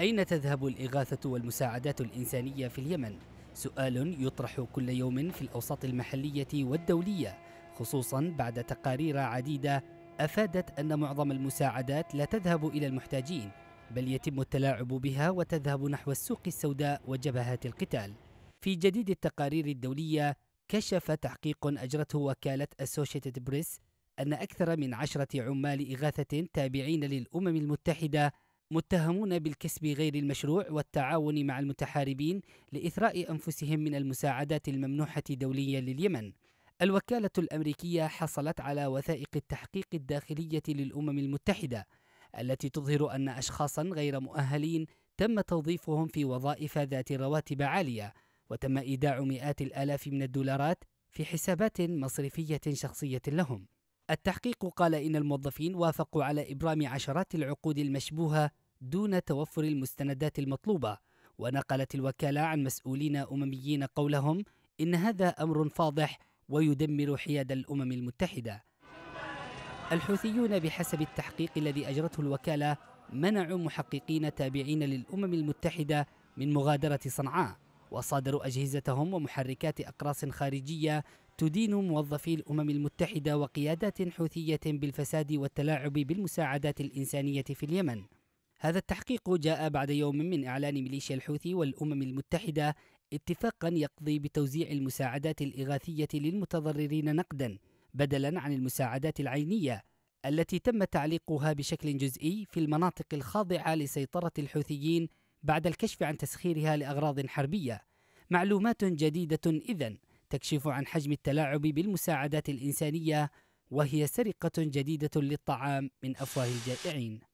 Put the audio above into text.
أين تذهب الإغاثة والمساعدات الإنسانية في اليمن؟ سؤال يطرح كل يوم في الأوساط المحلية والدولية خصوصا بعد تقارير عديدة أفادت أن معظم المساعدات لا تذهب إلى المحتاجين بل يتم التلاعب بها وتذهب نحو السوق السوداء وجبهات القتال في جديد التقارير الدولية كشف تحقيق أجرته وكالة أسوشيتد بريس أن أكثر من عشرة عمال إغاثة تابعين للأمم المتحدة متهمون بالكسب غير المشروع والتعاون مع المتحاربين لإثراء أنفسهم من المساعدات الممنوحة دوليا لليمن. الوكالة الأمريكية حصلت على وثائق التحقيق الداخلية للأمم المتحدة التي تظهر أن أشخاصا غير مؤهلين تم توظيفهم في وظائف ذات رواتب عالية وتم إيداع مئات الآلاف من الدولارات في حسابات مصرفية شخصية لهم التحقيق قال إن الموظفين وافقوا على إبرام عشرات العقود المشبوهة دون توفر المستندات المطلوبة ونقلت الوكالة عن مسؤولين أمميين قولهم إن هذا أمر فاضح ويدمر حياد الأمم المتحدة الحوثيون بحسب التحقيق الذي أجرته الوكالة منعوا محققين تابعين للأمم المتحدة من مغادرة صنعاء وصادروا أجهزتهم ومحركات أقراص خارجية تدين موظفي الأمم المتحدة وقيادات حوثية بالفساد والتلاعب بالمساعدات الإنسانية في اليمن هذا التحقيق جاء بعد يوم من إعلان ميليشيا الحوثي والأمم المتحدة اتفاقا يقضي بتوزيع المساعدات الإغاثية للمتضررين نقدا بدلا عن المساعدات العينية التي تم تعليقها بشكل جزئي في المناطق الخاضعة لسيطرة الحوثيين بعد الكشف عن تسخيرها لأغراض حربية معلومات جديدة إذن تكشف عن حجم التلاعب بالمساعدات الإنسانية وهي سرقة جديدة للطعام من أفواه الجائعين